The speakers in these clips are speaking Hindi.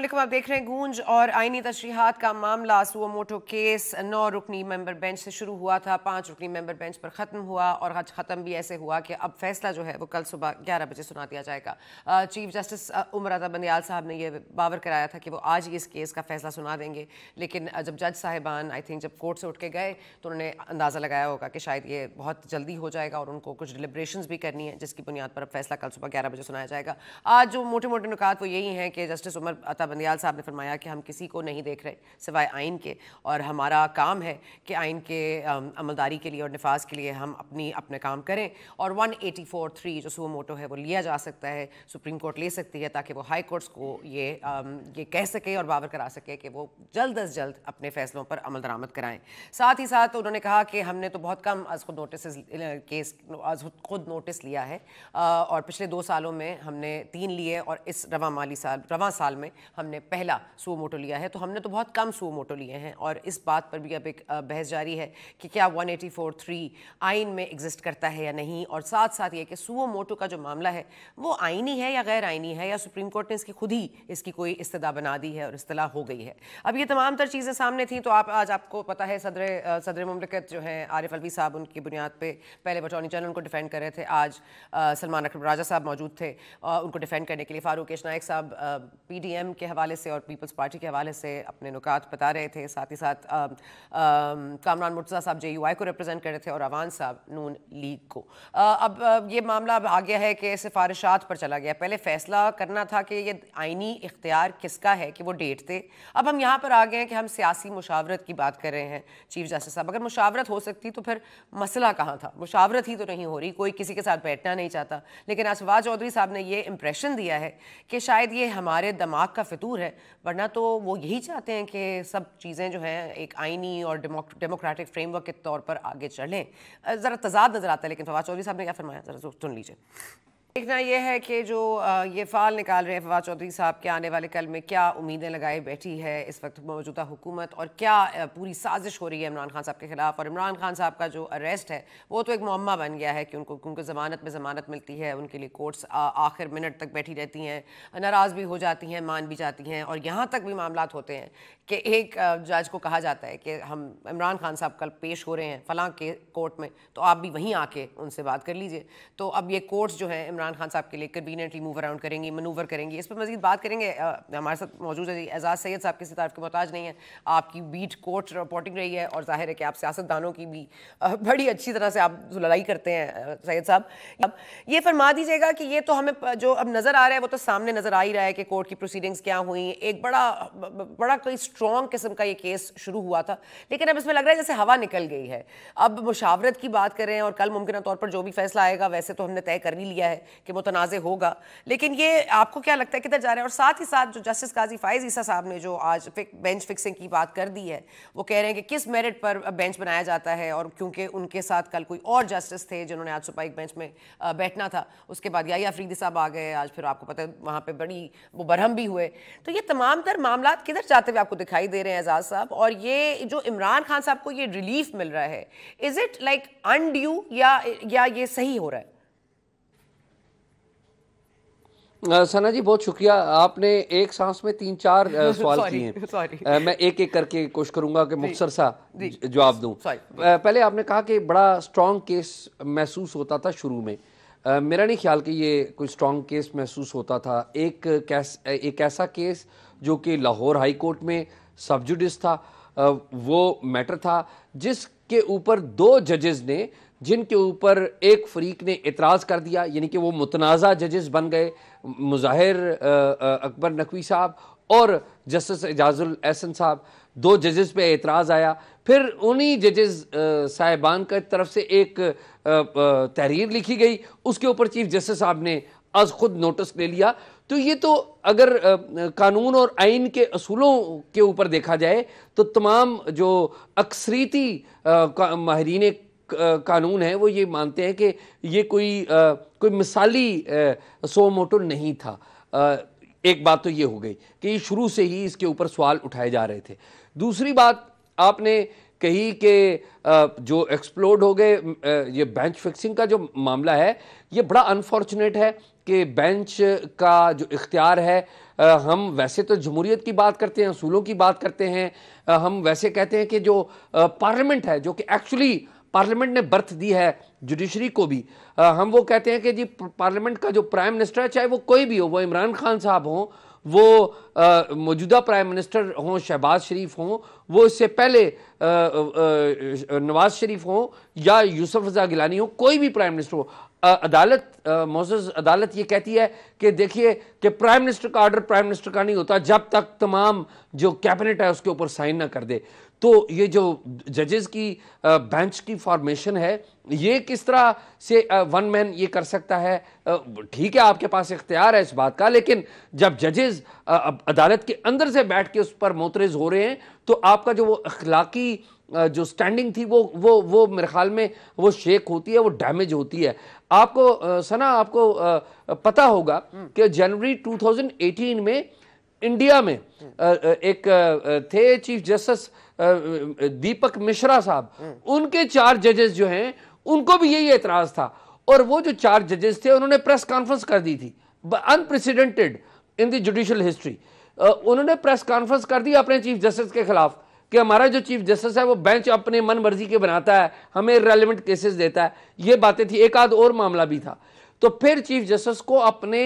असलम आप देख रहे हैं गूंज और आइनी तशरीहत का मामला सुओ मोटो केस नौ रुकनी मेंबर बेंच से शुरू हुआ था पाँच रुकनी मेंबर बेंच पर ख़त्म हुआ और आज ख़त्म भी ऐसे हुआ कि अब फैसला जो है वो कल सुबह ग्यारह बजे सुना दिया जाएगा चीफ जस्टिस उमर अदा बंदयाल साहब ने यह बावर कराया था कि वो आज ही इस केस का फैसला सुना देंगे लेकिन जब जज साहिबान आई थिंक जब कोर्ट से उठ के गए तो उन्होंने अंदाज़ा लगाया होगा कि शायद ये बहुत जल्दी हो जाएगा और उनको कुछ डिलिब्रेशन भी करनी है जिसकी बुनियाद पर अब फैसला कल सुबह ग्यारह बजे सुनाया जाएगा आज जो मोटे मोटे नुकात वो यही हैं कि जस्टिस उमर अता बनियाल साहब ने फरमाया कि हम किसी को नहीं देख रहे सिवाय आइन के और हमारा काम है कि आइन के अमलदारी के लिए और नफाज के लिए हम अपनी अपने काम करें और वन एटी फोर थ्री जो सुबह मोटो है वो लिया जा सकता है सुप्रीम कोर्ट ले सकती है ताकि वो हाई कोर्ट्स को ये ये कह सके और बाबर करा सके कि वो जल्द अज जल्द अपने फैसलों पर अमल दरामद कराएं साथ ही साथ उन्होंने कहा कि हमने तो बहुत कम अज खुद नोटिस केस अज खुद नोटिस लिया है और पिछले दो सालों में हमने तीन लिए और इस रवा माली साल रवा साल में हमने पहला सुओ मोटो लिया है तो हमने तो बहुत कम सुओ मोटो लिए हैं और इस बात पर भी अब एक बहस जारी है कि क्या एटी थ्री आइन में एग्जिस्ट करता है या नहीं और साथ साथ ये कि सुओ मोटो का जो मामला है वो आइनी है या गैर आइनी है या सुप्रीम कोर्ट ने इसकी खुद ही इसकी कोई इस्तः बना दी है और इस्तला हो गई है अब ये तमाम तर चीज़ें सामने थी तो आप आज आपको पता है सदर सदर ममलिकत जो है आरिफ अलवी साहब उनकी बुनियाद पर पहले बटौनी जनरल उनको डिफेंड कर रहे थे आज सलमान अकबर राजा साहब मौजूद थे उनको डिफेंड करने के लिए फारूक नायक साहब पी के हवाले से और पीपल्स पार्टी के हवाले से अपने नुकात बता रहे थे साथ ही साथ कामरान मुर्तज़ा साहब जे यू आई को रिप्रेजेंट कर रहे थे और अवान साहब नून लीग को आ, अब आ, ये मामला अब आ गया है कि सिफारिशात पर चला गया पहले फैसला करना था कि ये आइनी इख्तियार किसका है कि वो डेट दे अब हम यहाँ पर आ गए हैं कि हम सियासी मुशावरत की बात कर रहे हैं चीफ जस्टिस साहब अगर मुशावरत हो सकती तो फिर मसला कहाँ था मुशावरत ही तो नहीं हो रही कोई किसी के साथ बैठना नहीं चाहता लेकिन असवा चौधरी साहब ने ये इम्प्रेशन दिया है कि शायद ये हमारे दिमाग का फित दूर है वरना तो वो यही चाहते हैं कि सब चीज़ें जो हैं एक आइनी और डेमोक्रेटिक फ्रेमवर्क के तौर पर आगे चलें ज़रा तजाद नज़र आता है लेकिन फवाद चौधरी साहब ने क्या फरमाया ज़रा सुन लीजिए देखना यह है कि जो ये फाल निकाल रहे हैं फवाद चौधरी साहब के आने वाले कल में क्या उम्मीदें लगाए बैठी है इस वक्त मौजूदा हुकूमत और क्या पूरी साजिश हो रही है इमरान खान साहब के खिलाफ और इमरान खान साहब का जो अरेस्ट है वो तो एक मामा बन गया है कि उनको क्योंकि ज़मानत में ज़मानत मिलती है उनके लिए कोर्ट्स आखिर मिनट तक बैठी रहती हैं नाराज़ भी हो जाती हैं मान भी जाती हैं और यहाँ तक भी मामला होते हैं कि एक जज को कहा जाता है कि हम इमरान खान साहब कल पेश हो रहे हैं फलां के कोर्ट में तो आप भी वहीं आके उनसे बात कर लीजिए तो अब ये कोर्ट्स जो हैं इमरान खान साहब के लिए कन्वीनियंटली मूव अराउंड करेंगी मनूवर करेंगी इस पर मजीद बात करेंगे हमारे साथ मौजूद है एजाज सैयद साहब किसी तरफ के मोहताज नहीं है आपकी बीट कोर्ट रिपोर्टिंग रही है और जाहिर है कि आप सियासतदानों की भी बड़ी अच्छी तरह से आप लड़ाई करते हैं सैयद साहब अब ये फरमा दीजिएगा कि ये तो हमें जो अब नज़र आ रहा है वो तो सामने नज़र आ ही रहा है कि कोर्ट की प्रोसीडिंग्स क्या हुई एक बड़ा बड़ा कोई स्ट्रॉन्ग किस्म का ये केस शुरू हुआ था लेकिन अब इसमें लग रहा है जैसे हवा निकल गई है अब मुशावरत की बात करें और कल मुमकिन तौर पर जो भी फैसला आएगा वैसे तो हमने तय कर ही लिया है कि मुतनाज़ होगा लेकिन ये आपको क्या लगता है किधर जा रहा है और साथ ही साथ जो जस्टिस काजी फाइज ईसा साहब ने जो आज फिक, बेंच फिक्सिंग की बात कर दी है वो कह रहे हैं कि किस मेरिट पर बेंच बनाया जाता है और क्योंकि उनके साथ कल कोई और जस्टिस थे जिन्होंने आज एक बेंच में बैठना था उसके बाद या अफरीदी साहब आ गए आज फिर आपको पता है वहाँ पर बड़ी वो बरहम भी हुए तो ये तमाम तर मामला किधर जाते हुए आपको दिखाई दे रहे हैं एजाज साहब और ये जो इमरान खान साहब को ये रिलीफ मिल रहा है इज़ इट लाइक अनड्यू या या ये सही हो रहा है सना जी बहुत शुक्रिया आपने एक सांस में तीन चार सवाल किए हैं मैं एक एक करके कोशिश करूंगा कि मुख्तर सा जवाब दूं पहले आपने कहा कि बड़ा स्ट्रॉन्ग केस महसूस होता था शुरू में मेरा नहीं ख्याल कि ये कोई स्ट्रॉन्ग केस महसूस होता था एक कैस एक ऐसा केस जो कि लाहौर हाई कोर्ट में सबजुडिस था वो मैटर था जिसके ऊपर दो जजेस ने जिनके ऊपर एक फरीक ने एतराज़ कर दिया यानी कि वो मुतनाज़ा जजेस बन गए मुजाहिर अकबर नकवी साहब और जस्टिस एजाजुल एहसन साहब दो जजेस पे एतराज़ आया फिर उन्हीं जजेस साहिबान की तरफ से एक तहरीर लिखी गई उसके ऊपर चीफ जस्टिस साहब ने आज खुद नोटिस ले लिया तो ये तो अगर कानून और आइन के असूलों के ऊपर देखा जाए तो तमाम जो अक्सरीती माहरीन कानून है वो ये मानते हैं कि ये कोई आ, कोई मिसाली सो मोटो नहीं था आ, एक बात तो ये हो गई कि शुरू से ही इसके ऊपर सवाल उठाए जा रहे थे दूसरी बात आपने कही कि जो एक्सप्लोड हो गए ये बेंच फिक्सिंग का जो मामला है ये बड़ा अनफॉर्चुनेट है कि बेंच का जो इख्तियार है हम वैसे तो जमहूरीत की बात करते हैं असूलों की बात करते हैं हम वैसे कहते हैं कि जो पार्लियामेंट है जो कि एक्चुअली पार्लियामेंट ने बर्थ दी है जुडिशरी को भी आ, हम वो कहते हैं कि जी पार्लियामेंट का जो प्राइम मिनिस्टर है चाहे वो कोई भी हो वो इमरान खान साहब हों वो मौजूदा प्राइम मिनिस्टर हों शहबाज शरीफ हों वो इससे पहले नवाज शरीफ हों या यूसुफ रजा गिलानी हो कोई भी प्राइम मिनिस्टर हो अदालत मोज अदालत ये कहती है कि देखिए कि प्राइम मिनिस्टर का आर्डर प्राइम मिनिस्टर का नहीं होता जब तक तमाम जो कैबिनेट है उसके ऊपर साइन ना कर दे तो ये जो जजेस की बेंच की फॉर्मेशन है ये किस तरह से वन मैन ये कर सकता है ठीक है आपके पास इख्तियार है इस बात का लेकिन जब जजेस अदालत के अंदर से बैठ के उस पर मोतरेज हो रहे हैं तो आपका जो वो अखलाकी जो स्टैंडिंग थी वो वो वो मेरे ख्याल में वो शेक होती है वो डैमेज होती है आपको सना आपको पता होगा कि जनवरी 2018 में इंडिया में एक थे चीफ जस्टिस दीपक मिश्रा साहब उनके चार जजेस जो हैं उनको भी यही एतराज था और वो जो चार जजेस थे उन्होंने प्रेस कॉन्फ्रेंस कर दी थी unprecedented in the judicial history उन्होंने प्रेस कॉन्फ्रेंस कर दी अपने चीफ जस्टिस के खिलाफ कि हमारा जो चीफ जस्टिस है वो बेंच अपने मन मर्जी के बनाता है हमें रेलिवेंट केसेस देता है ये बातें थी एक आध और मामला भी था तो फिर चीफ जस्टिस को अपने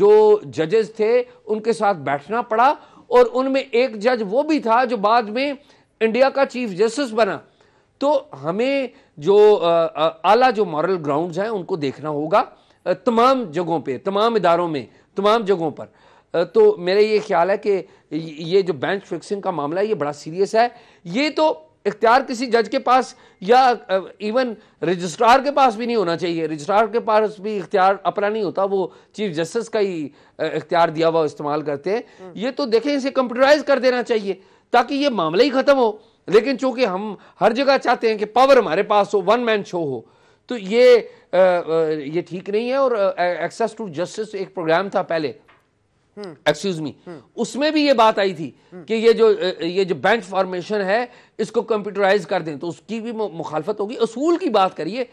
जो जजेस थे उनके साथ बैठना पड़ा और उनमें एक जज वो भी था जो बाद में इंडिया का चीफ जस्टिस बना तो हमें जो आला जो मॉरल ग्राउंड्स हैं उनको देखना होगा तमाम जगहों पे तमाम इदारों में तमाम जगहों पर तो मेरा ये ख्याल है कि ये जो बेंच फिक्सिंग का मामला है ये बड़ा सीरियस है ये तो इख्तियार किसी जज के पास या इवन रजिस्ट्रार के पास भी नहीं होना चाहिए रजिस्ट्रार के पास भी इख्तियार अपना नहीं होता वो चीफ जस्टिस का ही इख्तियार दिया हुआ इस्तेमाल करते हैं हम्म। ये तो देखें इसे कंप्यूटराइज कर देना चाहिए ताकि ये मामला ही खत्म हो लेकिन चूंकि हम हर जगह चाहते हैं कि पावर हमारे पास हो वन मैन शो हो तो ये ये ठीक नहीं है और एक्सेस टू जस्टिस एक प्रोग्राम था पहले एक्सक्यूज मी उसमें भी ये बात आई थी कि ये जो ये जो बेंच फॉर्मेशन है इसको कंप्यूटराइज कर दें तो उसकी भी मुखालफत होगी असूल की बात करिए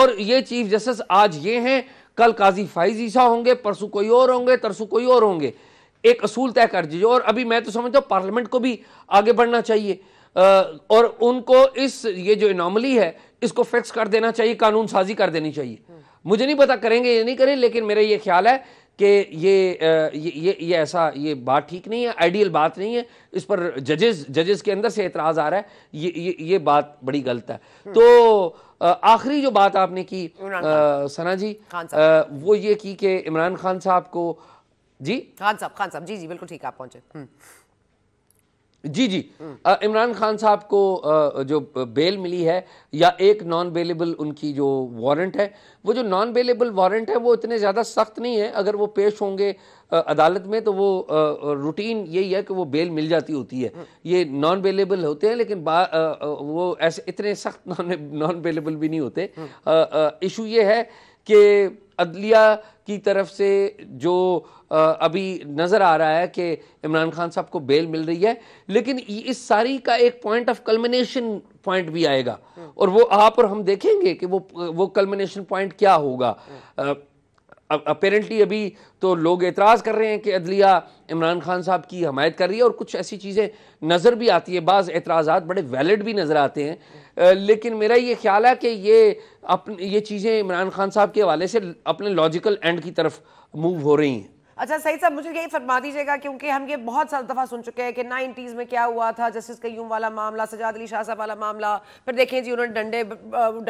और ये चीफ जस्टिस आज ये हैं कल काजी फाइज ईसा होंगे परसों कोई और होंगे तरसों कोई और होंगे एक असूल तय कर दीजिए और अभी मैं तो समझता हूँ पार्लियामेंट को भी आगे बढ़ना चाहिए और उनको इस ये जो इनॉमली है इसको फिक्स कर देना चाहिए कानून साजी कर देनी चाहिए मुझे नहीं पता करेंगे या नहीं करें लेकिन मेरा ये ख्याल है कि ये ये ये, ये ऐसा ये बात ठीक नहीं है आइडियल बात नहीं है इस पर जजेस जजेस के अंदर से एतराज़ आ रहा है ये ये ये बात बड़ी गलत है हम्म। तो आखिरी जो बात आपने की आ, सना जी आ, वो ये की कि इमरान खान साहब को जी खान साहब खान साहब जी जी बिल्कुल ठीक आप पहुंचे हम्म। जी जी इमरान खान साहब को जो बेल मिली है या एक नॉन बेलेबल उनकी जो वारंट है वो जो नॉन बेलेबल वारंट है वो इतने ज़्यादा सख्त नहीं है अगर वो पेश होंगे अदालत में तो वो रूटीन यही है कि वो बेल मिल जाती होती है हम्म। ये नॉन बेलेबल होते हैं लेकिन आ, वो ऐसे इतने सख्त नॉन नॉन बेलेबल भी नहीं होते इशू हम्म। ये है कि अदलिया की तरफ से जो अभी नज़र आ रहा है कि इमरान खान साहब को बेल मिल रही है लेकिन इस सारी का एक पॉइंट ऑफ कलमिनेशन पॉइंट भी आएगा हाँ। और वो आप और हम देखेंगे कि वो वो कलमिनेशन पॉइंट क्या होगा हाँ। अपेरेंटली अभी तो लोग एतराज़ कर रहे हैं कि अदलिया इमरान खान साहब की हमायत कर रही है और कुछ ऐसी चीज़ें नज़र भी आती है बाज़ एतराज़ात बड़े वैलिड भी नज़र आते हैं लेकिन मेरा ये ख्याल है कि ये अपने ये चीज़ें इमरान खान साहब के हवाले से अपने लॉजिकल एंड की तरफ मूव हो रही हैं अच्छा सही साहब मुझे यही फरमा दीजिएगा क्योंकि हम ये बहुत साल दफ़ा सुन चुके हैं कि नाइनटीज़ में क्या हुआ था जस्टिस कयूम वाला मामला सजाद अली शाह साहब वाला मामला फिर देखें जी उन्होंने डंडे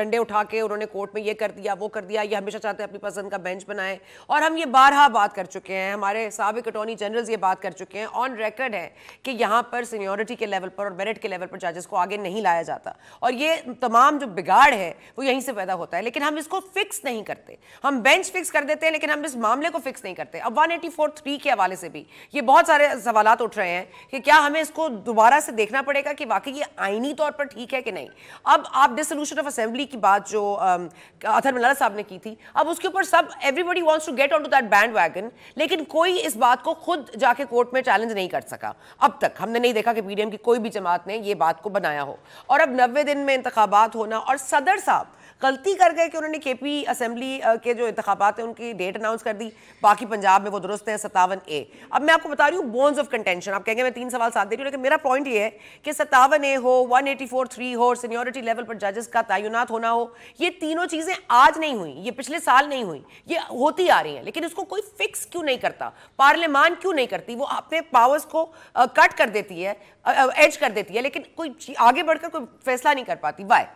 डंडे उठा के उन्होंने कोर्ट में ये कर दिया वो कर दिया ये हमेशा चाहते हैं अपनी पसंद का बेंच बनाए और हम ये बारहा बात कर चुके हैं हमारे सबक अटॉर्नी जनरल ये बात कर चुके हैं ऑन रेकर्ड है कि यहाँ पर सीनियोरिटी के लेवल पर और मेरिट के लेवल पर जजेस को आगे नहीं लाया जाता और ये तमाम जो बिगाड़ है वो यहीं से पैदा होता है लेकिन हम इसको फिक्स नहीं करते हम बेंच फिक्स कर देते हैं लेकिन हम इस मामले को फिक्स नहीं करते अब वन 184 थ्री के हवाले से भी ये बहुत सारे सवाल उठ रहे हैं कि क्या हमें इसको दोबारा से देखना पड़ेगा कि वाकई ये आइनी तौर पर ठीक है कि नहीं अब आप डिसोल्यूशन ऑफ असेंबली की बात जो अथर मिलाना साहब ने की थी अब उसके ऊपर सब everybody wants to get on to that bandwagon लेकिन कोई इस बात को खुद जाके कोर्ट में चैलेंज नहीं कर सका अब तक हमने नहीं देखा कि पीडीएम की कोई भी जमात ने यह बात को बनाया हो और अब नब्बे दिन में इंतबात होना और सदर साहब गलती कर गए कि उन्होंने के पी असम्बली के जो इंतबात हैं उनकी डेट अनाउंस कर दी बाकी पंजाब में वो दुरुस्त हैं सतावन ए अब मैं आपको बता रही हूँ बोन्स ऑफ कंटेंशन आप कहेंगे मैं तीन सवाल साथ दे रही हूँ लेकिन मेरा पॉइंट ये है कि सतावन ए हो वन एटी फोर थ्री हो सीनियोरिटी लेवल पर जजेस का तयनत होना हो ये तीनों चीज़ें आज नहीं हुई ये पिछले साल नहीं हुई ये होती आ रही हैं लेकिन उसको कोई फिक्स क्यों नहीं करता पार्लियामान क्यों नहीं करती वो अपने पावर्स को कट कर देती है एज कर देती है लेकिन कोई आगे बढ़कर कोई फैसला नहीं कर पाती बाय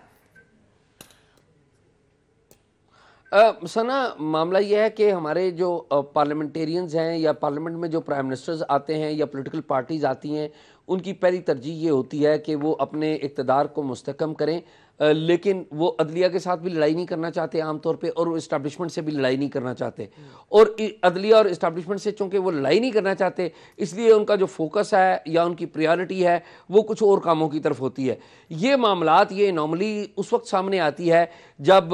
सना मामला यह है कि हमारे जो पार्लियामेंटेरियंस हैं या पार्लियामेंट में जो प्राइम मिनिस्टर्स आते हैं या पॉलिटिकल पार्टीज आती हैं उनकी पहली तरजीह ये होती है कि वो अपने इकतदार को मुस्तकम करें आ, लेकिन वो अदलिया के साथ भी लड़ाई नहीं करना चाहते आमतौर पर और वो इस्टबलिशमेंट से भी लड़ाई नहीं करना चाहते और अदलिया और इस्टबलिशमेंट से चूँकि वो लड़ाई नहीं करना चाहते इसलिए उनका जो फोकस है या उनकी प्रायोरिटी है वो कुछ और कामों की तरफ होती है ये मामला ये नॉर्मली उस वक्त सामने आती है जब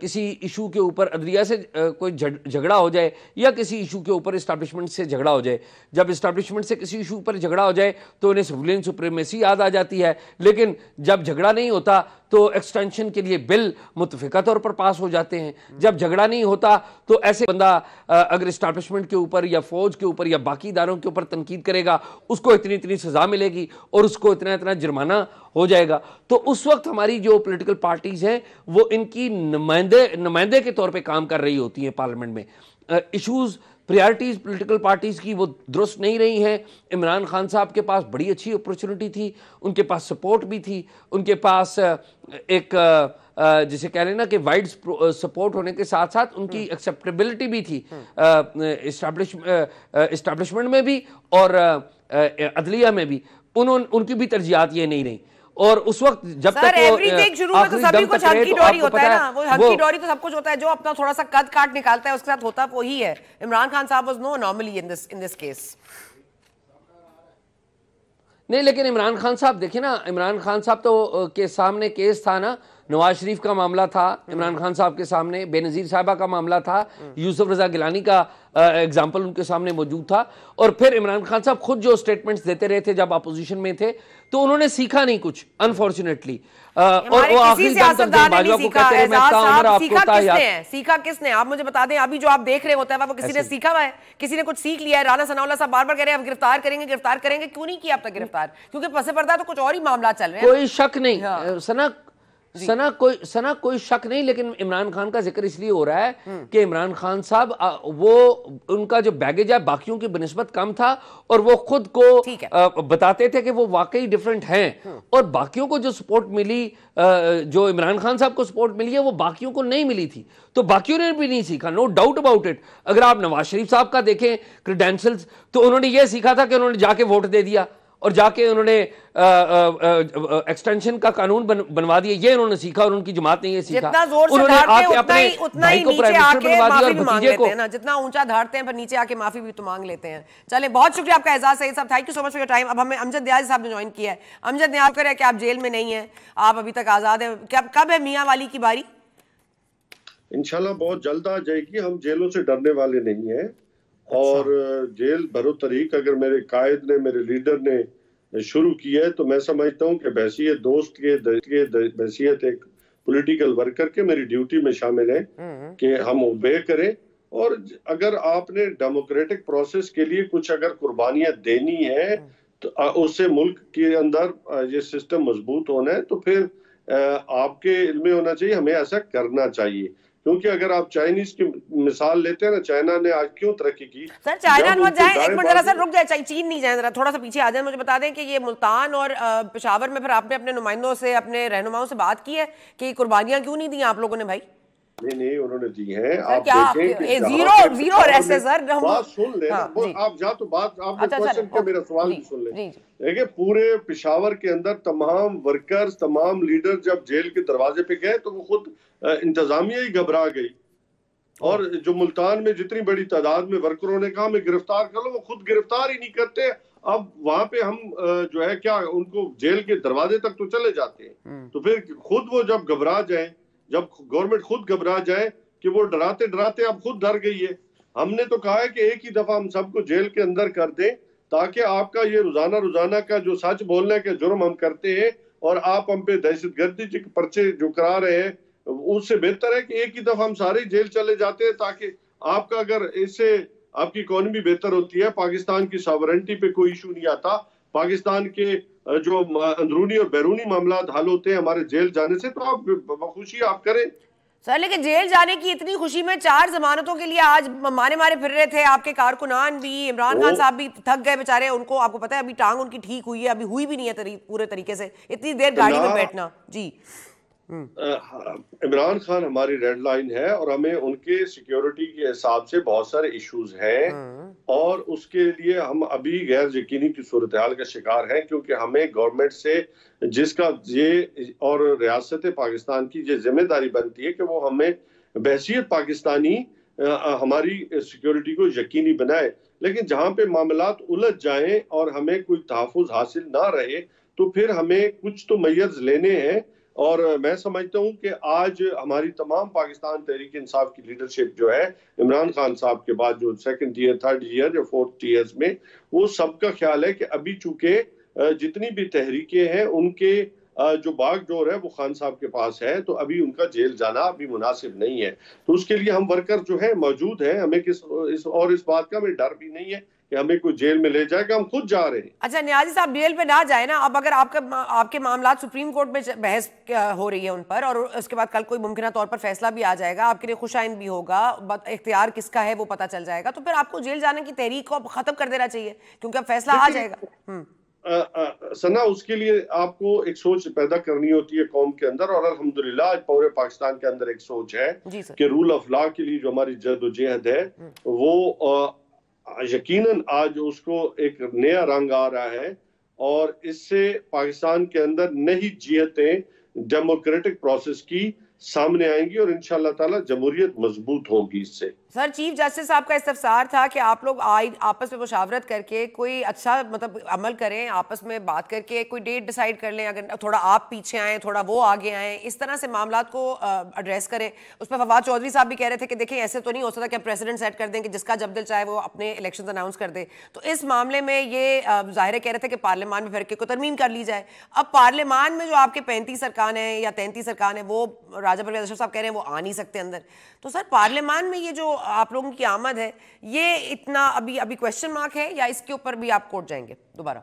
किसी इशू के ऊपर अदलिया से कोई झगड़ा हो जाए या किसी इशू के ऊपर इस्टबलिशमेंट से झगड़ा हो जाए जब इस्टाब्लिशमेंट से किसी इशू पर झगड़ा हो जाए तो उन्हें सिविलियन सुप्रीमेसी याद आ जाती है लेकिन जब झगड़ा नहीं होता तो एक्सटेंशन के लिए बिल मुतफ़ा तौर पर पास हो जाते हैं जब झगड़ा नहीं होता तो ऐसे बंदा अगर इस्टाब्लिशमेंट के ऊपर या फौज के ऊपर या बाकी इदारों के ऊपर तनकीद करेगा उसको इतनी इतनी सज़ा मिलेगी और उसको इतना इतना जुर्माना हो जाएगा तो उस वक्त हमारी जो पॉलिटिकल पार्टीज़ हैं वो इनकी नुमाइंदे नुमाइंदे के तौर पे काम कर रही होती हैं पार्लियामेंट में इश्यूज़ प्रायोरिटीज़ पॉलिटिकल पार्टीज़ की वो दुरुस्त नहीं रही हैं इमरान खान साहब के पास बड़ी अच्छी अपॉर्चुनिटी थी उनके पास सपोर्ट भी थी उनके पास एक जिसे कह रहे ना कि वाइड सपोर्ट होने के साथ साथ उनकी एक्सेप्टेबिलिटी हम्म। भी थी इस्टाब्लिशमेंट हम्म। में भी और अदलिया में भी उन्होंने उनकी भी तरजीहत ये नहीं रही और उस वक्त जब सर, तक शुरू में तो सभी कुछ हल्की तो डोरी होता है ना वो हल्की डोरी तो सब कुछ होता है जो अपना थोड़ा सा कद काट निकालता है उसके साथ होता वही है इमरान खान साहब was no normally in this in this case नहीं लेकिन इमरान खान साहब देखिए ना इमरान खान साहब तो के सामने केस था ना नवाज शरीफ का मामला था इमरान खान साहब के सामने बेनज़ीर साहबा का मामला था यूसुफ रजा गिलानी का एग्जाम्पल उनके सामने मौजूद था और फिर इमरान खान साहब खुद जो स्टेटमेंट्स देते रहे थे जब अपोजिशन में थे तो उन्होंने सीखा नहीं कुछ अनफॉर्चुनेटली और वो आखिरी सीखा किसने आप मुझे बता दें अभी जो आप देख रहे होता है वो किसी ने सीखा हुआ है किसी ने कुछ सीख लिया है राना सनाउला साहब बार बार कह रहे हैं आप गिरफ्तार करेंगे गिरफ्तार करेंगे क्यों नहीं किया तक गिरफ्तार क्योंकि पसे पर्दा तो कुछ और ही मामला चल रहे है कोई शक नहीं हाँ। सना सना कोई सना कोई शक नहीं लेकिन इमरान खान का जिक्र इसलिए हो रहा है हम्म। कि इमरान खान साहब वो उनका जो बैगेज है बाकियों की बनस्बत कम था और वो खुद को आ, बताते थे कि वो वाकई डिफरेंट हैं हम्म। और बाकियों को जो सपोर्ट मिली आ, जो इमरान खान साहब को सपोर्ट मिली है वो बाकियों को नहीं मिली थी तो बाकियों ने भी नहीं सीखा नो डाउट अबाउट इट अगर आप नवाज शरीफ साहब का देखें क्रिडेंशल्स तो उन्होंने ये सीखा था कि उन्होंने जाके वोट दे दिया और जाके उन्होंने एक्सटेंशन का कानून बन, बनवा दिया ये उन्होंने सीखा और उनकी जमात ने ये सीखा उन्होंने आके अपने उतना ही नीचे आके माफी भी मांग लेते हैं ना जितना ऊंचा धारते हैं पर नीचे आके माफी भी तो मांग लेते हैं चले बहुत शुक्रिया आपका एजाज सही साहब thank you so much for time अब हमें अमजद न्याज साहब ने ज्वाइन किया है अमजद न्याज कर कि आप जेल में नहीं है आप अभी तक आजाद है कब है मियाँ वाली की बारी इंशाल्लाह बहुत जल्द आ जाएगी हम जेलों से डरने वाले नहीं है अच्छा। और जेल भरो तरीक अगर मेरे कायद ने मेरे लीडर ने शुरू की है तो मैं समझता हूँ कि बहसीत दोस्त के, बहसीत एक पॉलिटिकल वर्कर के मेरी ड्यूटी में शामिल है हम्म। कि हम ओबे करें और अगर आपने डेमोक्रेटिक प्रोसेस के लिए कुछ अगर कुर्बानियां देनी है हम्म। तो उससे मुल्क के अंदर ये सिस्टम मजबूत होना है तो फिर आपके इलमे होना चाहिए हमें ऐसा करना चाहिए क्योंकि अगर आप चाइनीज की मिसाल लेते हैं ना चाइना ने आज क्यों तरक्की की सर चाइना ना जाए एक मिनट जरा सर रुक जाए चीन नहीं जाए जरा थोड़ा सा पीछे आ जाए मुझे बता दें कि ये मुल्तान और पेशावर में फिर आपने अपने नुमाइंदों से अपने रहनुमाओं से बात की है कि कुर्बानियां क्यों नहीं दी आप लोगों ने भाई नहीं नहीं उन्होंने दी है आप देखें जीरो जीरो सर बात सुन ले हाँ, आप जा तो बात आपने अच्छा, क्वेश्चन के मेरा सवाल भी सुन ले देखिए पूरे पिशावर के अंदर तमाम वर्कर्स तमाम लीडर जब जेल के दरवाजे पे गए तो वो खुद इंतजामिया ही घबरा गई और हाँ। जो मुल्तान में जितनी बड़ी तादाद में वर्करों ने कहा मैं गिरफ्तार कर लो वो खुद गिरफ्तार ही नहीं करते अब वहां पे हम जो है क्या उनको जेल के दरवाजे तक तो चले जाते हैं हम्म। तो फिर खुद वो जब घबरा जाए जब गवर्नमेंट खुद घबरा जाए कि वो डराते डराते अब खुद डर गई है हमने तो कहा है कि एक ही दफा हम सबको जेल के अंदर कर दें ताकि आपका ये रोजाना रोजाना का जो सच बोलने का जुर्म हम करते हैं और आप हम पे दहशत गर्दी के पर्चे जो करा रहे हैं उससे बेहतर है कि एक ही दफा हम सारे जेल चले जाते हैं ताकि आपका अगर इससे आपकी इकोनॉमी बेहतर होती है पाकिस्तान की सॉवरेंटी पे कोई इशू नहीं आता पाकिस्तान के जो अंदरूनी और बैरूनी मामला हल होते हैं हमारे जेल जाने से तो आप खुशी आप करें सर लेकिन जेल जाने की इतनी खुशी में चार जमानतों के लिए आज मारे मारे फिर रहे थे आपके कारकुनान भी इमरान खान साहब भी थक गए बेचारे उनको आपको पता है अभी टांग उनकी ठीक हुई है अभी हुई भी नहीं है तरी, पूरे तरीके से इतनी देर गाड़ी में बैठना जी हाँ, इमरान खान हमारी रेड लाइन है और हमें उनके सिक्योरिटी के हिसाब से बहुत सारे इश्यूज हैं हाँ। और उसके लिए हम अभी गैर यकीनी की सूरत हाल का शिकार हैं क्योंकि हमें गवर्नमेंट से जिसका ये और रियासत पाकिस्तान की ये जिम्मेदारी बनती है कि वो हमें बहसीत पाकिस्तानी हमारी सिक्योरिटी को यकीनी बनाए लेकिन जहाँ पे मामला उलझ जाए और हमें कोई तहफ़ हासिल ना रहे तो फिर हमें कुछ तो मैयज लेने हैं और मैं समझता हूं कि आज हमारी तमाम पाकिस्तान तहरीक इंसाफ की लीडरशिप जो है इमरान खान साहब के बाद जो सेकंड ईयर थर्ड ईयर या फोर्थ ईयर में वो सबका ख्याल है कि अभी चूंकि जितनी भी तहरीकें हैं उनके जो बाग डोर है वो खान साहब के पास है तो अभी उनका जेल जाना अभी मुनासिब नहीं है तो उसके लिए हम वर्कर जो है मौजूद हैं हमें किस इस और इस बात का हमें डर भी नहीं है कि हमें कोई जेल में ले जाएगा हम खुद जा रहे हैं अच्छा न्याजी साहब जेल में ना जाए ना अब अगर आपके आपके मामला सुप्रीम कोर्ट में बहस हो रही है उन पर और उसके बाद कल कोई मुमकिन तौर पर फैसला भी आ जाएगा आपके लिए खुशाइन भी होगा इख्तियार किसका है वो पता चल जाएगा तो फिर आपको जेल जाने की तहरीक को खत्म कर देना चाहिए क्योंकि अब फैसला आ जाएगा हम्म। सना उसके लिए आपको एक सोच पैदा करनी होती है कौम के अंदर और अल्हम्दुलिल्लाह पूरे पाकिस्तान के अंदर एक सोच है कि रूल ऑफ लॉ के लिए जो हमारी जदोजहद है हम्म। वो यकीनन आज उसको एक नया रंग आ रहा है और इससे पाकिस्तान के अंदर नई जीतें डेमोक्रेटिक प्रोसेस की सामने आएंगी और इन ताला जमहूरियत मजबूत होगी इससे सर चीफ जस्टिस साहब का इस्तफसार था कि आप लोग आई आपस में मुशावरत करके कोई अच्छा मतलब अमल करें आपस में बात करके कोई डेट डिसाइड कर लें अगर थोड़ा आप पीछे आएँ थोड़ा वो आगे आएँ इस तरह से मामला को एड्रेस करें उस पर फवाद चौधरी साहब भी कह रहे थे कि देखें ऐसे तो नहीं हो सकता कि प्रेसिडेंट सेट कर दें कि जिसका जब दिल चाहे वो अपने इलेक्शन अनाउंस कर दें तो इस मामले में ये ज़ाहिर कह रहे थे कि पार्लियामान में के को तरमीम कर ली जाए अब पार्लियामान में जो आपके पैंतीस अरकान हैं या तैंतीस अरकान हैं वो राजा प्रवेश साहब कह रहे हैं वो आ नहीं सकते अंदर तो सर पार्लियामान में ये जो आप लोगों की आमद है ये इतना अभी अभी क्वेश्चन मार्क है या इसके ऊपर भी आप कोर्ट जाएंगे दोबारा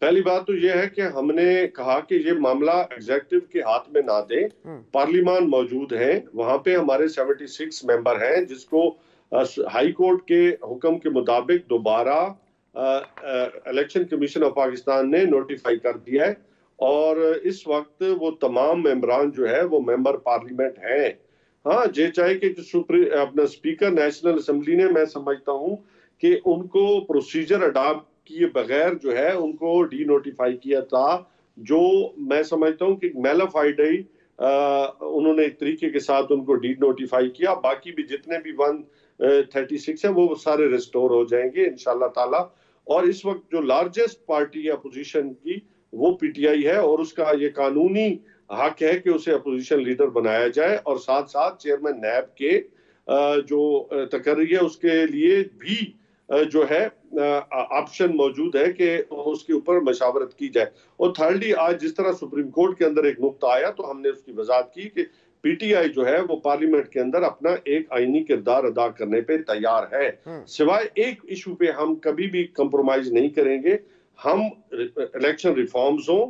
पहली बात तो ये है कि हमने कहा कि ये मामला एग्जेक्टिव के हाथ में ना दे हम्म। पार्लियामान मौजूद है वहां पे हमारे 76 मेंबर हैं जिसको हाई कोर्ट के हुक्म के मुताबिक दोबारा इलेक्शन कमीशन ऑफ पाकिस्तान ने नोटिफाई कर दिया है और इस वक्त वो तमाम मेंबरान जो है वो मेंबर पार्लियामेंट हैं हाँ जे चाहे कि सुप्रीम अपना स्पीकर नेशनल असम्बली ने मैं समझता हूँ कि उनको प्रोसीजर अडाप्ट किए बगैर जो है उनको डी नोटिफाई किया था जो मैं समझता हूँ कि मेलाफाइड मेलाफाइडाई उन्होंने एक तरीके के साथ उनको डी नोटिफाई किया बाकी भी जितने भी वन थर्टी सिक्स है वो सारे रिस्टोर हो जाएंगे इनशाला ताला और इस वक्त जो लार्जेस्ट पार्टी है अपोजिशन की वो पीटीआई है और उसका ये कानूनी हक है कि उसे अपोजिशन लीडर बनाया जाए और साथ साथ चेयरमैन नैब के जो तकर्री है उसके लिए भी जो है ऑप्शन मौजूद है कि उसके ऊपर मशावरत की जाए और थर्डली आज जिस तरह सुप्रीम कोर्ट के अंदर एक नुकता आया तो हमने उसकी वजाहत की कि पीटीआई जो है वो पार्लियामेंट के अंदर अपना एक आईनी किरदार अदा करने पे तैयार है हम्म। सिवाय एक इशू पे हम कभी भी कंप्रोमाइज नहीं करेंगे हम इलेक्शन रिफॉर्म्स हों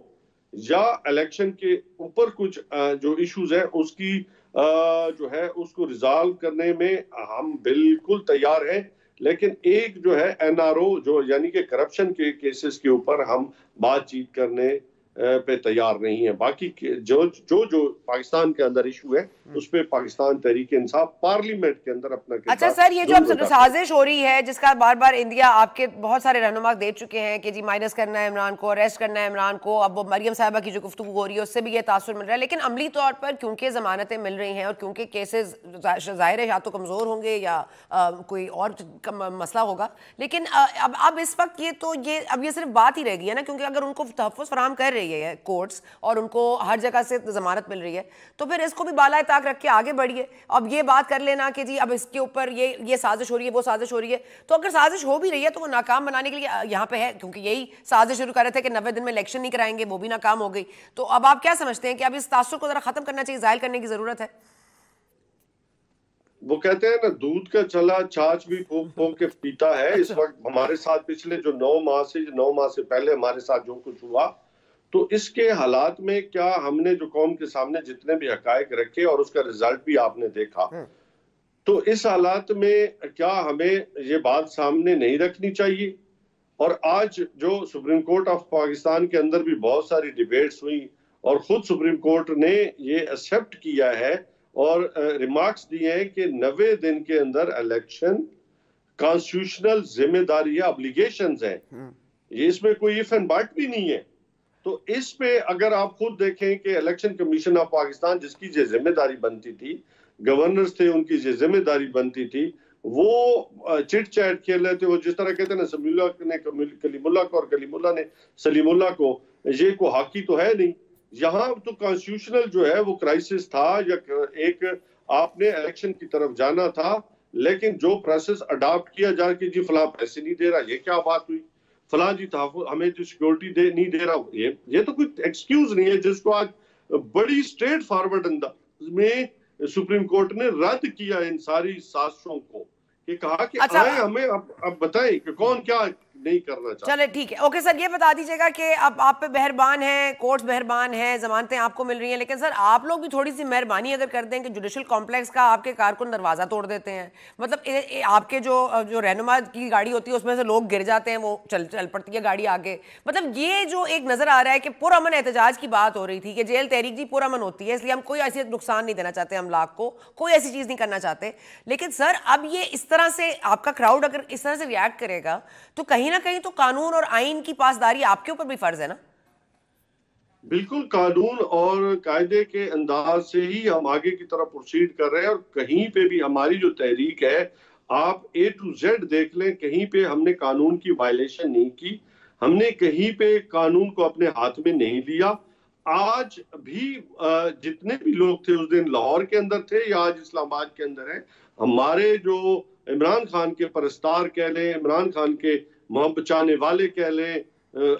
या इलेक्शन के ऊपर कुछ जो इश्यूज है उसकी जो है उसको रिजॉल्व करने में हम बिल्कुल तैयार हैं लेकिन एक जो है एनआरओ जो यानी कि करप्शन के केसेस के ऊपर हम बातचीत करने पे तैयार नहीं है बाकी जो जो जो पाकिस्तान के अंदर इशू है हम्म। उस पर पाकिस्तान तहरीक इंसाफ पार्लियामेंट के अंदर अपना अच्छा सर ये जो साजिश हो रही है जिसका बार बार इंडिया आपके बहुत सारे रहनुमा दे चुके हैं कि जी माइनस करना है इमरान को अरेस्ट करना है इमरान को अब वो मरियम साहबा की जो गुफ्तु हो रही है उससे भी ये तासर मिल रहा है लेकिन अमली तौर पर क्योंकि जमानतें मिल रही हैं और क्योंकि केसेस जाहिर है या तो कमज़ोर होंगे या कोई और मसला होगा लेकिन अब अब इस वक्त ये तो ये अब ये सिर्फ बात ही रह गई है ना क्योंकि अगर उनको तहफ़ फराम कर रहे रही है कोर्ट्स और उनको हर जगह से जमानत मिल रही है तो फिर इसको भी बालाए ताक रख के आगे बढ़िए अब ये बात कर लेना कि जी अब इसके ऊपर ये ये साजिश हो रही है वो साजिश हो रही है तो अगर साजिश हो भी रही है तो वो नाकाम बनाने के लिए यहाँ पे है क्योंकि यही साजिश शुरू कर रहे थे कि नब्बे दिन में इलेक्शन नहीं कराएंगे वो भी नाकाम हो गई तो अब आप क्या समझते हैं कि अब इस तासर को जरा खत्म करना चाहिए जाहिर करने की जरूरत है वो कहते हैं ना दूध का चला छाछ भी फूक फूक के पीता है इस अच्छा। वक्त हमारे साथ पिछले जो नौ माह से नौ माह से पहले हमारे साथ जो कुछ हुआ तो इसके हालात में क्या हमने जो कौम के सामने जितने भी हकैक रखे और उसका रिजल्ट भी आपने देखा हाँ। तो इस हालात में क्या हमें ये बात सामने नहीं रखनी चाहिए और आज जो सुप्रीम कोर्ट ऑफ पाकिस्तान के अंदर भी बहुत सारी डिबेट्स हुई और खुद सुप्रीम कोर्ट ने ये एक्सेप्ट किया है और रिमार्क्स दिए हैं कि नबे दिन के अंदर इलेक्शन कॉन्स्टिट्यूशनल जिम्मेदारी या अब्लिगेशन है हाँ। इसमें कोई इफ एंड बाट भी नहीं है तो इस पे अगर आप खुद देखें कि इलेक्शन कमीशन ऑफ पाकिस्तान जिसकी ये जिम्मेदारी बनती थी गवर्नर्स थे उनकी ये जिम्मेदारी बनती थी वो चिट चैट खेल रहे थे वो जिस तरह कहते ना समीला ने कलीमुल्ला को और कलीमुल्ला ने सलीमुल्ला को ये को हाकी तो है नहीं यहाँ तो कॉन्स्टिट्यूशनल जो है वो क्राइसिस था या एक आपने इलेक्शन की तरफ जाना था लेकिन जो प्रोसेस अडॉप्ट किया जा कि जी फला पैसे नहीं दे रहा ये क्या बात हुई फला जी था हमें जो सिक्योरिटी दे नहीं दे रहा ये ये तो कोई एक्सक्यूज नहीं है जिसको आज बड़ी स्ट्रेट फॉरवर्ड अंदाज में सुप्रीम कोर्ट ने रद्द किया इन सारी साजिशों को कि कहा कि अच्छा। आए हमें अब अब बताएं कि कौन क्या नहीं करना चले ठीक है ओके सर ये बता दीजिएगा कि अब आप पे मेहरबान है कोर्ट मेहरबान है जमानतें आपको मिल रही हैं लेकिन सर आप लोग भी थोड़ी सी मेहरबानी अगर कर दें कि जुडिशल कॉम्प्लेक्स का आपके कारकुन दरवाज़ा तोड़ देते हैं मतलब ए, ए, आपके जो जो रहनुमा की गाड़ी होती है उसमें से लोग गिर जाते हैं वो चल चल पड़ती है गाड़ी आगे मतलब ये जो एक नज़र आ रहा है कि पुरमन एहतजाज की बात हो रही थी कि जेल तहरीक जी पुरमन होती है इसलिए हम कोई ऐसी नुकसान नहीं देना चाहते हम लाख को कोई ऐसी चीज़ नहीं करना चाहते लेकिन सर अब ये इस तरह से आपका क्राउड अगर इस तरह से रिएक्ट करेगा तो कहीं ना कहीं तो कानून और आइन की पासदारी आपके ऊपर भी फर्ज है ना बिल्कुल कानून और कायदे के अंदाज से ही हम आगे की तरफ प्रोसीड कर रहे हैं और कहीं पे भी हमारी जो तहरीक है आप ए टू जेड देख लें कहीं पे हमने कानून की वायलेशन नहीं की हमने कहीं पे कानून को अपने हाथ में नहीं लिया आज भी जितने भी लोग थे उस दिन लाहौर के अंदर थे या आज इस्लामाबाद के अंदर है हमारे जो इमरान खान के परस्तार कह लें इमरान खान के मोहब्बत बचाने वाले कह लें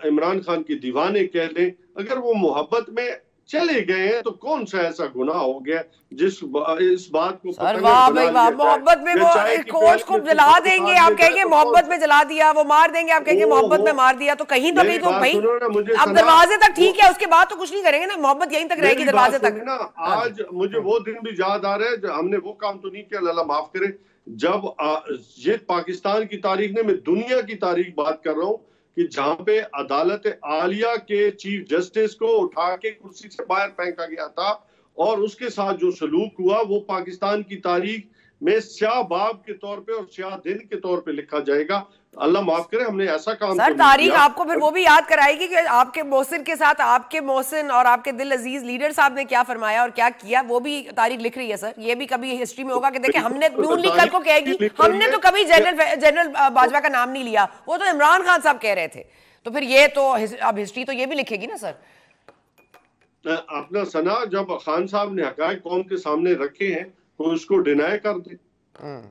इमरान खान की दीवाने कह लें अगर वो मोहब्बत में चले गए हैं तो कौन सा ऐसा गुना हो गया जिस बा, इस बात को मोहब्बत में वो कोच को जला देंगे आप कहेंगे तो मोहब्बत में जला दिया वो मार देंगे आप कहेंगे मोहब्बत में मार दिया तो कहीं नहीं तो, तो भाई अब दरवाजे तक ठीक है उसके बाद तो कुछ नहीं करेंगे ना मोहब्बत यहीं तक रहेगी दरवाजे तक ना आज मुझे हाँ। वो दिन भी याद आ रहा है हमने वो काम तो नहीं किया अल्लाह माफ करे जब आ, ये पाकिस्तान की तारीख ने मैं दुनिया की तारीख बात कर रहा हूँ कि जहां पे अदालत आलिया के चीफ जस्टिस को उठा के कुर्सी से बाहर फेंका गया था और उसके साथ जो सलूक हुआ वो पाकिस्तान की तारीख में श्या बाब के तौर पे और श्या दिन के तौर पे लिखा जाएगा अल्लाह माफ करे हमने ऐसा काम सर तो तारीख आपको फिर वो भी याद कराएगी कि आपके मोहसिन के साथ आपके मोहसिन और आपके दिल अजीज लीडर साहब ने क्या फरमाया और क्या किया वो भी तारीख लिख रही है सर ये भी कभी हिस्ट्री में होगा कि देखिए हमने नून लीग कल को कहेगी हमने तो कभी जनरल जनरल बाजवा का नाम नहीं लिया वो तो इमरान खान साहब कह रहे थे तो फिर ये तो अब हिस्ट्री तो ये भी लिखेगी ना सर अपना सना जब खान साहब ने हक कौम के सामने रखे हैं तो उसको डिनाई कर दे हम्म।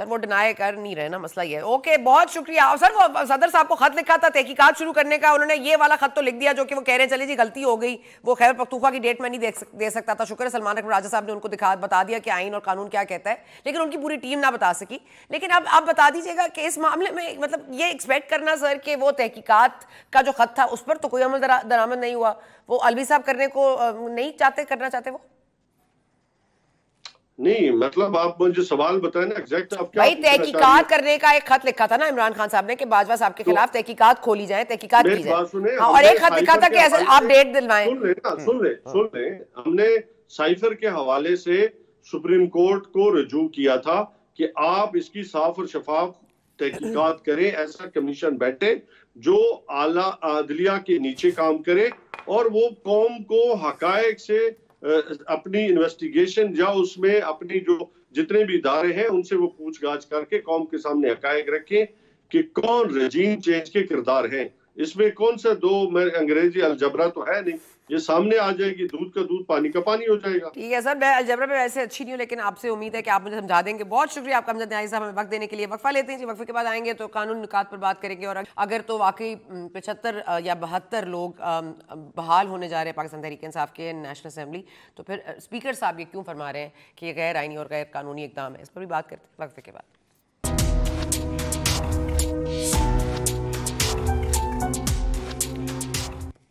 सर वो डिनाई कर नहीं रहे ना मसला ये ओके बहुत शुक्रिया और सर वो सदर साहब को खत लिखा था तहकीकत शुरू करने का उन्होंने ये वाला खत तो लिख दिया जो कि वो कह रहे हैं चले जी गलती हो गई वो खैर पख्तूखा की डेट में नहीं दे, सक, दे सकता था शुक्र है सलमान अकबर राजा साहब ने उनको दिखा बता दिया कि आइन और कानून क्या कहता है लेकिन उनकी पूरी टीम ना बता सकी लेकिन अब आप बता दीजिएगा कि इस मामले में मतलब ये एक्सपेक्ट करना सर कि वो तहकीकत का जो खत था उस पर तो कोई अमल दरामद नहीं हुआ वो अलवी साहब करने को नहीं चाहते करना चाहते वो नहीं मतलब आप मुझे सवाल बताए ना एग्जैक्ट आप क्या भाई तहकीकात करने का एक खत लिखा था ना इमरान खान साहब ने कि बाजवा साहब के तो खिलाफ तो, तहकीकात खोली जाए तहकीकात की जाए हाँ, और एक खत लिखा था कि ऐसे आप डेट दिलवाएं सुन रहे ना सुन रहे हाँ। सुन रहे हमने साइफर के हवाले से सुप्रीम कोर्ट को रजू किया था कि आप इसकी साफ और शफाफ तहकीकात करें ऐसा कमीशन बैठे जो आला अदलिया के नीचे काम करे और वो कौम को हकायक से अपनी इन्वेस्टिगेशन या उसमें अपनी जो जितने भी इदारे हैं उनसे वो गाछ करके कौम के सामने हकैक रखें कि कौन रजीम चेंज के किरदार हैं इसमें कौन सा दो मैं अंग्रेजी अलजबरा तो है नहीं ये सामने आ जाएगी दूध का दूध पानी का पानी हो जाएगा ठीक है सर मैं अलजबरा में वैसे अच्छी नहीं हूँ लेकिन आपसे उम्मीद है कि आप मुझे समझा देंगे बहुत शुक्रिया आपका हमजद न्याय साहब हमें वक्त देने के लिए वक्फा लेते हैं जी वक्फे के बाद आएंगे तो कानून निकात पर बात करेंगे और अगर तो वाकई पचहत्तर या बहत्तर लोग बहाल होने जा रहे हैं पाकिस्तान तहरीक इंसाफ के नेशनल असम्बली तो फिर स्पीकर साहब ये क्यों फरमा रहे हैं कि ये गैर आइनी और गैर कानूनी इकदाम है इस पर भी बात करते हैं वक्फे के बाद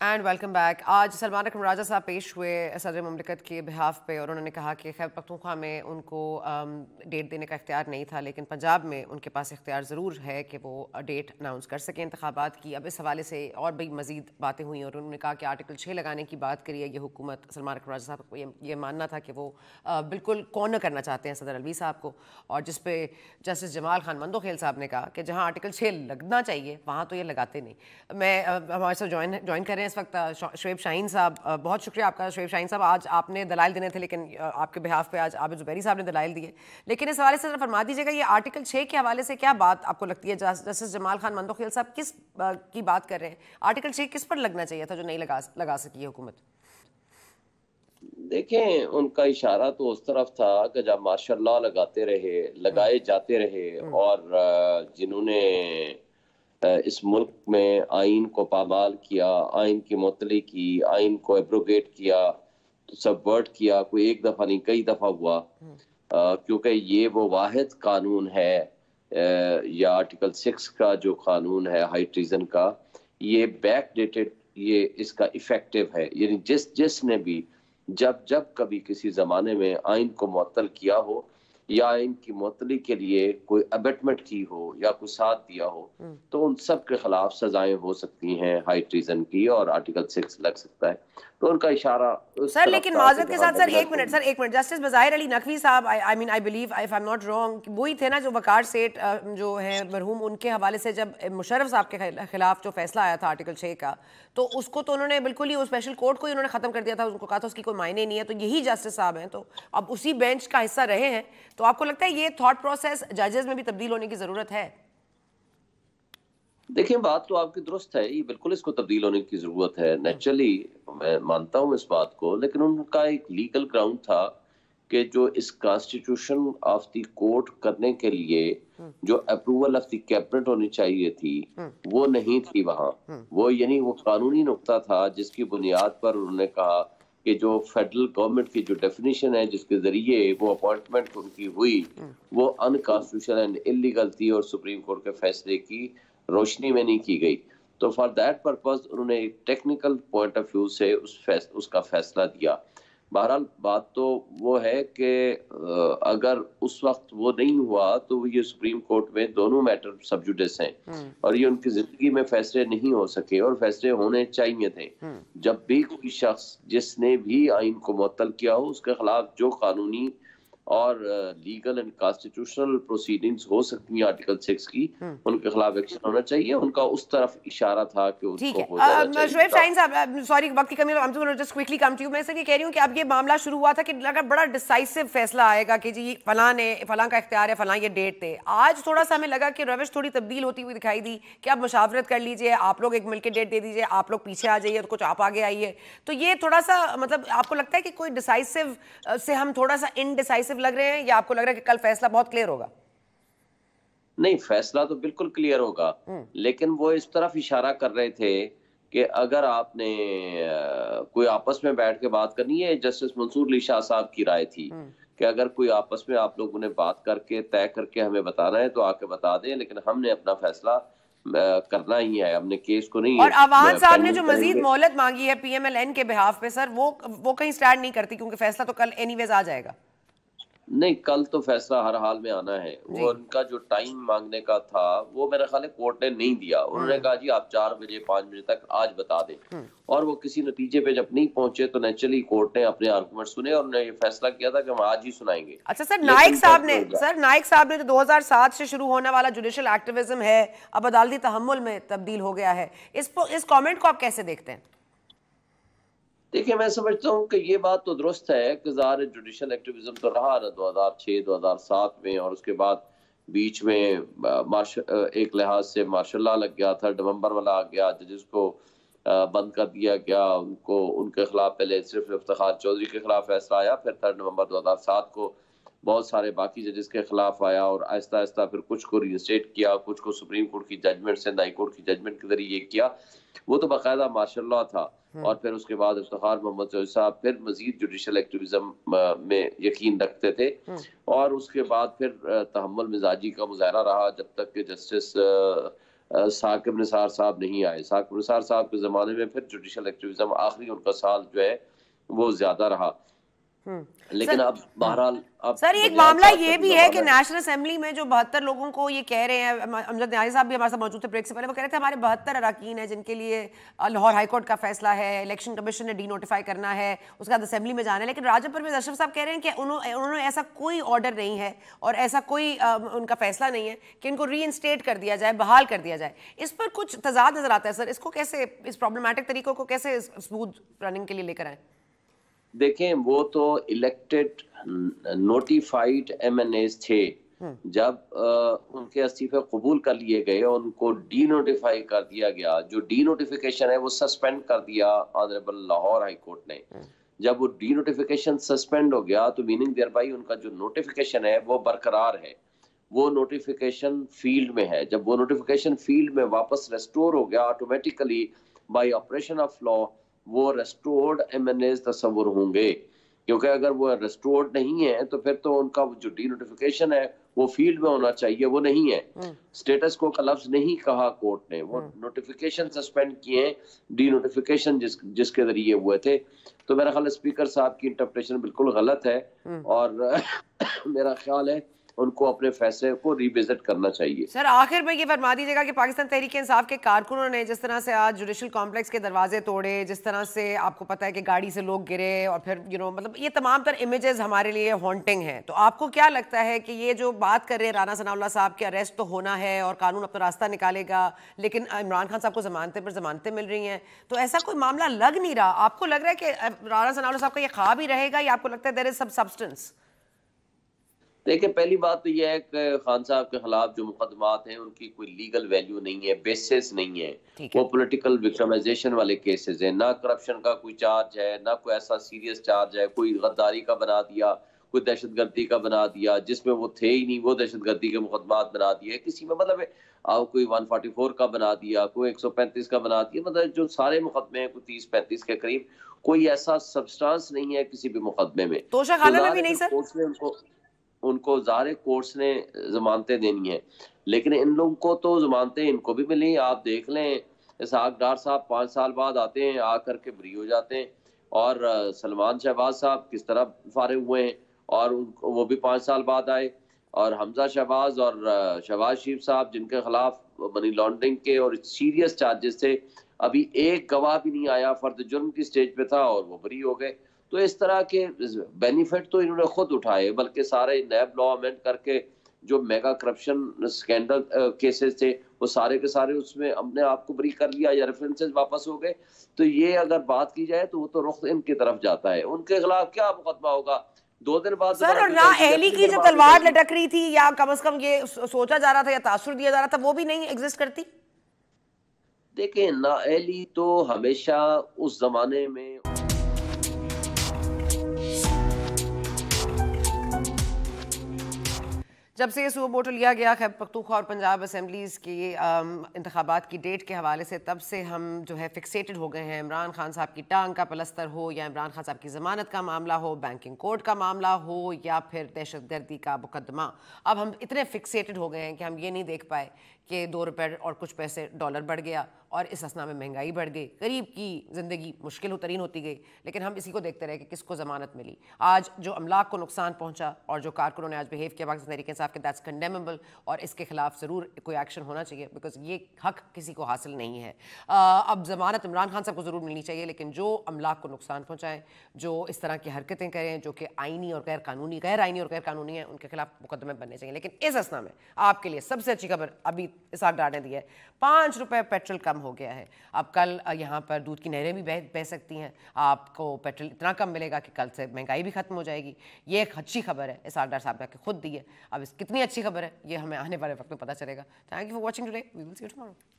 एंड वेलकम बैक आज सलमान अकरम राजा साहब पेश हुए सदर ममलिकत के बिहाफ पे और उन्होंने कहा कि खैर पख्तूखा में उनको डेट um, देने का इख्तियार नहीं था लेकिन पंजाब में उनके पास इख्तियार ज़रूर है कि वो डेट uh, अनाउंस कर सकें इंतबात की अब इस हवाले से और भी मज़ीद बातें हुई और उन्होंने कहा कि आर्टिकल छः लगाने की बात करी है ये हुकूमत सलमान अकरम राजा साहब को ये, ये मानना था कि वो uh, बिल्कुल कौन करना चाहते हैं सदर अलवी साहब को और जिस पर जस्टिस जमाल खान मंदोखेल साहब ने कहा कि जहाँ आर्टिकल छः लगना चाहिए वहाँ तो ये लगाते नहीं मैं uh, हमारे साथ ज्वाइन ज्वाइन कर रहे हैं इस वक्त शुएब शाहीन साहब बहुत शुक्रिया आपका शुएब शाहीन साहब आज आपने दलाल देने थे लेकिन आपके बिहाफ पे आज आबिद जुबैरी साहब ने दलाल दिए लेकिन इस हवाले से जरा फरमा दीजिएगा ये आर्टिकल छः के हवाले से क्या बात आपको लगती है जस्टिस जमाल खान मंदोखिल साहब किस की बात कर रहे हैं आर्टिकल छः किस पर लगना चाहिए था जो नहीं लगा लगा सकी है हुकूमत देखें उनका इशारा तो उस तरफ था कि जब माशाल्लाह लगाते रहे लगाए हम्म। जाते रहे हम्म। और जिन्होंने इस मुल्क में आइन को पामाल किया आइन की मतली की आइन को एब्रोगेट किया सब तो वर्ड किया कोई एक दफ़ा नहीं कई दफ़ा हुआ हम्म। क्योंकि ये वो वाद कानून है आ, या आर्टिकल सिक्स का जो कानून है हाई ट्रीजन का ये बैक डेटेड ये इसका इफेक्टिव है यानी जिस जिसने भी जब जब कभी किसी ज़माने में आइन को मअतल किया हो या इनकी मतली के लिए कोई अबेटमेंट की हो या कोई साथ दिया हो हम्म। तो उन सब के खिलाफ सजाएं हो सकती हैं हाई ट्रीजन की और आर्टिकल सिक्स लग सकता है तो उनका इशारा सर लेकिन माजरत के साथ सर एक मिनट सर एक मिनट जस्टिस बजायर अली नकवी साहब I mean I believe if I am not wrong वही थे ना जो वकार सेठ जो है मरहूम उनके हवाले से जब मुशरफ साहब के खिलाफ जो फैसला आया था आर्टिकल छः का तो उसको तो उन्होंने बिल्कुल ही स्पेशल कोर्ट को ही उन्होंने ख़त्म कर दिया था उनको कहा था उसकी कोई मायने नहीं है तो यही जस्टिस साहब हैं तो अब उसी बेंच का हिस्सा रहे हैं तो आपको लगता है ये थॉट प्रोसेस जजेस में भी तब्दील होने की ज़रूरत है देखिए बात तो आपकी दुरुस्त है ये बिल्कुल इसको तब्दील होने की ज़रूरत है नेचुरली हम्म। मैं मानता हूँ इस बात को लेकिन उनका एक लीगल ग्राउंड था कि जो इस कॉन्स्टिट्यूशन ऑफ द कोर्ट करने के लिए हम्म। जो अप्रूवल ऑफ द कैबिनेट होनी चाहिए थी हम्म। वो नहीं थी वहाँ वो यानी वो कानूनी नुकता था जिसकी बुनियाद पर उन्होंने कहा कि जो फेडरल गवर्नमेंट की जो डेफिनेशन है जिसके जरिए वो अपॉइंटमेंट उनकी हुई हम्म। वो अनकॉन्स्टिट्यूशनल एंड इलीगल थी और सुप्रीम कोर्ट के फैसले की रोशनी में नहीं की गई तो फॉर दैट पर्पज उन्होंने एक टेक्निकल पॉइंट ऑफ व्यू से उस फैस, उसका फैसला दिया बहरहाल बात तो वो है कि अगर उस वक्त वो नहीं हुआ तो ये सुप्रीम कोर्ट में दोनों मैटर सब्जुडिस हैं हम्म। और ये उनकी जिंदगी में फैसले नहीं हो सके और फैसले होने चाहिए थे हम्म। जब भी कोई शख्स जिसने भी आइन को मअतल किया हो उसके खिलाफ जो कानूनी और लीगल एंड कॉन्स्टिट्यूशनल प्रोसीडिंग्स हो सकती हैं आर्टिकल सिक्स की हम्म। उनके खिलाफ एक्शन होना चाहिए उनका उस तरफ इशारा था कि ठीक है कि अब ये मामला शुरू हुआ था कि लगा बड़ा डिसाइसिव फैसला आएगा कि जी फला ने फला का इख्तियार है फला ये डेट थे आज थोड़ा सा हमें लगा कि रविश थोड़ी तब्दील होती हुई दिखाई दी कि आप मुशावरत कर लीजिए आप लोग एक मिलकर डेट दे दीजिए आप लोग पीछे आ जाइए और कुछ आप आगे आइए तो ये थोड़ा सा मतलब आपको लगता है कि कोई डिसाइसिव से हम थोड़ा सा इनडिसाइसिव पॉजिटिव लग रहे हैं या आपको लग रहा है कि कल फैसला बहुत क्लियर होगा नहीं फैसला तो बिल्कुल क्लियर होगा हम्म। लेकिन वो इस तरफ इशारा कर रहे थे कि अगर आपने कोई आपस में बैठ के बात करनी है जस्टिस मंसूर अली शाह साहब की राय थी हम्म। कि अगर कोई आपस में आप लोगों ने बात करके तय करके हमें बताना है तो आके बता दें लेकिन हमने अपना फैसला करना ही है हमने केस को नहीं और आवाज साहब ने जो मजीद मोहलत मांगी है पीएमएलएन के बिहाफ पे सर वो वो कहीं स्टैंड नहीं करती क्योंकि फैसला तो कल एनीवेज आ जाएगा नहीं कल तो फैसला हर हाल में आना है वो उनका जो टाइम मांगने का था वो मेरा ख्याल कोर्ट ने नहीं दिया उन्होंने हम्म। कहा जी आप चार बजे पांच बजे तक आज बता दें हम्म। और वो किसी नतीजे पे जब नहीं पहुंचे तो नेचुरली कोर्ट ने अपने आर्गूमेंट सुने और उन्होंने ये फैसला किया था कि हम आज ही सुनाएंगे अच्छा सर नाइक साहब ने तो सर नाइक साहब ने जो तो दो से शुरू होने वाला जुडिशल एक्टिविज्म है अब अदालती तहमुल में तब्दील हो गया है इस कॉमेंट को आप कैसे देखते हैं देखिए मैं समझता हूँ कि ये बात तो दुरुस्त है कि ज़ाहिर जुडिशल एक्टिविज्म तो रहा ना हजार सात में और उसके बाद बीच में मार्श एक लिहाज से मार्शल लग गया था नवंबर वाला आ गया जजिस को बंद कर दिया गया उनको उनके खिलाफ पहले सिर्फ इफ्तार चौधरी के खिलाफ फैसला आया फिर थर्ड नवंबर सात को बहुत सारे बाकी जजेस के खिलाफ आया और आहिस्ता आहिस्ता फिर कुछ को रिस्टेट किया कुछ को सुप्रीम कोर्ट की जजमेंट सिंध हाई कोर्ट की जजमेंट के जरिए किया वो तो बाकायदा माशा था हम्म। और फिर उसके बाद इफ्तार मोहम्मद साहब फिर मजीद जुडिशल एक्टिविज्म में यकीन रखते थे हम्म। और उसके बाद फिर तहमल मिजाजी का मुजाहरा रहा जब तक कि जस्टिस साकिब निसार साहब नहीं आए साकिब निसार साहब के ज़माने में फिर जुडिशल एक्टिविज्म आखिरी उनका साल जो है वो ज़्यादा रहा हम्म। लेकिन अब हाँ। बहरहाल अब सर एक मामला ये तो भी है कि नेशनल असेंबली में जो बहत्तर लोगों को ये कह रहे हैं अमजद न्याजी साहब भी हमारे साथ मौजूद थे ब्रेक से पहले वो कह रहे थे हमारे बहत्तर अरकान हैं जिनके लिए लाहौर हाईकोर्ट का फैसला है इलेक्शन कमीशन ने डी नोटिफाई करना है उसके बाद असेंबली में जाना है लेकिन राजा परवेज अशरफ साहब कह रहे हैं कि उन्होंने ऐसा कोई ऑर्डर नहीं है और ऐसा कोई उनका फैसला नहीं है कि इनको री कर दिया जाए बहाल कर दिया जाए इस पर कुछ तजाद नजर आता है सर इसको कैसे इस प्रॉब्लमेटिक तरीकों को कैसे स्मूथ रनिंग के लिए लेकर आए देखें वो तो इलेक्टेड नोटिफाइड एम थे हम्म। जब आ, उनके इस्तीफे कबूल कर लिए गए और उनको डी नोटिफाई कर दिया गया जो डी नोटिफिकेशन है वो सस्पेंड कर दिया ऑनरेबल लाहौर हाई कोर्ट ने हम्म। जब वो डी नोटिफिकेशन सस्पेंड हो गया तो मीनिंग देर बाई उनका जो नोटिफिकेशन है वो बरकरार है वो नोटिफिकेशन फील्ड में है जब वो नोटिफिकेशन फील्ड में वापस रेस्टोर हो गया automatically by operation of law वो रेस्टोर्ड एम एन एज तस्वर होंगे क्योंकि अगर वो रेस्टोर्ड नहीं है तो फिर तो उनका जो डी नोटिफिकेशन है वो फील्ड में होना चाहिए वो नहीं है स्टेटस हम्म। को का लफ्ज नहीं कहा कोर्ट ने वो नोटिफिकेशन हम्म। सस्पेंड किए डी नोटिफिकेशन जिस जिसके जरिए हुए थे तो मेरा ख्याल स्पीकर साहब की इंटरप्रिटेशन बिल्कुल गलत है हम्म। और मेरा ख्याल है उनको अपने फैसले को रिविजिट करना चाहिए सर आखिर में ये फरमा दीजिएगा कि पाकिस्तान तहरीक इंसाफ के कारकुनों ने जिस तरह से आज जुडिशल कॉम्प्लेक्स के दरवाजे तोड़े जिस तरह से आपको पता है कि गाड़ी से लोग गिरे और फिर यू नो मतलब ये तमाम तर इमेजेस हमारे लिए हॉन्टिंग है तो आपको क्या लगता है कि ये जो बात कर रहे हैं राना सनाउल्ला साहब के अरेस्ट तो होना है और कानून अपना तो रास्ता निकालेगा लेकिन इमरान खान साहब को जमानते पर जमानते मिल रही हैं तो ऐसा कोई मामला लग नहीं रहा आपको लग रहा है कि राना सनाउल्ला साहब का ये ख्वाब ही रहेगा या आपको लगता है देर इज सब सब्सटेंस देखिए पहली बात तो यह है कि खान साहब के खिलाफ जो मुकदमात हैं उनकी कोई लीगल वैल्यू नहीं है बेसिस नहीं है वो पॉलिटिकल विक्टमाइजेशन वाले केसेस हैं ना करप्शन का कोई चार्ज है ना कोई ऐसा सीरियस चार्ज है कोई गद्दारी का बना दिया कोई दहशत गर्दी का बना दिया जिसमें वो थे ही नहीं वो दहशत गर्दी के मुकदमात बना दिए किसी में मतलब आओ कोई 144 का बना दिया कोई 135 का बना दिया मतलब जो सारे मुकदमे हैं कोई तीस पैंतीस के करीब कोई ऐसा सब्सटेंस नहीं है किसी भी मुकदमे में तो में भी नहीं सर उनको उनको ज़ाहिर कोर्ट्स ने जमानतें देनी है लेकिन इन लोगों को तो जमानतें इनको भी मिली आप देख लें इसहाक डार साहब पाँच साल बाद आते हैं आ के फ्री हो जाते हैं और सलमान शहबाज साहब किस तरह फारे हुए हैं और वो भी पाँच साल बाद आए और हमजा शहबाज और शहबाज शरीफ साहब जिनके खिलाफ मनी लॉन्ड्रिंग के और सीरियस चार्जेस थे अभी एक गवाह भी नहीं आया फर्द जुर्म की स्टेज पे था और वो बरी हो गए तो इस तरह के बेनिफिट तो इन्होंने खुद उठाए बल्कि सारे नैब लॉ अमेंड करके जो मेगा करप्शन स्कैंडल केसेस थे वो सारे के सारे उसमें अपने आप को ब्री कर लिया या रेफरेंसेज वापस हो गए तो ये अगर बात की जाए तो वो तो रुख इनकी तरफ जाता है उनके खिलाफ क्या मुकदमा होगा दो दिन बाद सर और ना अहली की जो तलवार तो- लटक रही थी या कम से कम ये सोचा जा रहा था या तासुर दिया जा रहा था वो भी नहीं एग्जिस्ट करती देखिए ना नाअहली तो हमेशा उस जमाने में जब से ये सुबह वोट लिया गया खैर पख्तूखा और पंजाब असम्बलीज़ की इंतबात की डेट के हवाले से तब से हम जो है फिक्सेटेड हो गए हैं इमरान खान साहब की टांग का पलस्तर हो या इमरान खान साहब की ज़मानत का मामला हो बैंकिंग कोर्ट का मामला हो या फिर दहशत गर्दी का मुकदमा अब हम इतने फिक्सेटेड हो गए हैं कि हम ये नहीं देख पाए कि दो रुपये और कुछ पैसे डॉलर बढ़ गया और इस असना में महंगाई बढ़ गई गरीब की ज़िंदगी मुश्किल तरीन होती गई लेकिन हम इसी को देखते रहे कि किसको ज़मानत मिली आज जो अमलाक को नुकसान पहुँचा और जो कारकुनों ने आज बिहेव किया पाकिस्तान तरीके साहब खिलाफ कि दैट्स कंडेमेबल और इसके खिलाफ ज़रूर कोई एक्शन होना चाहिए बिकॉज ये हक किसी को हासिल नहीं है आ, अब ज़मानत इमरान खान साहब को ज़रूर मिलनी चाहिए लेकिन जो अमलाक को नुकसान पहुँचाएँ जो इस तरह की हरकतें करें जो कि आइनी और गैर कानूनी गैर आइनी और गैर कानूनी है उनके खिलाफ मुकदमे बनने चाहिए लेकिन इस असना में आपके लिए सबसे अच्छी खबर अभी इसहाक डार दी है पाँच रुपये पेट्रोल कम हो गया है अब कल यहाँ पर दूध की नहरें भी बह बह सकती हैं आपको पेट्रोल इतना कम मिलेगा कि कल से महंगाई भी खत्म हो जाएगी ये एक अच्छी खबर है इस डार साहब ने खुद दी है अब इस कितनी अच्छी खबर है ये हमें आने वाले वक्त में पता चलेगा thank you for watching today we will see you tomorrow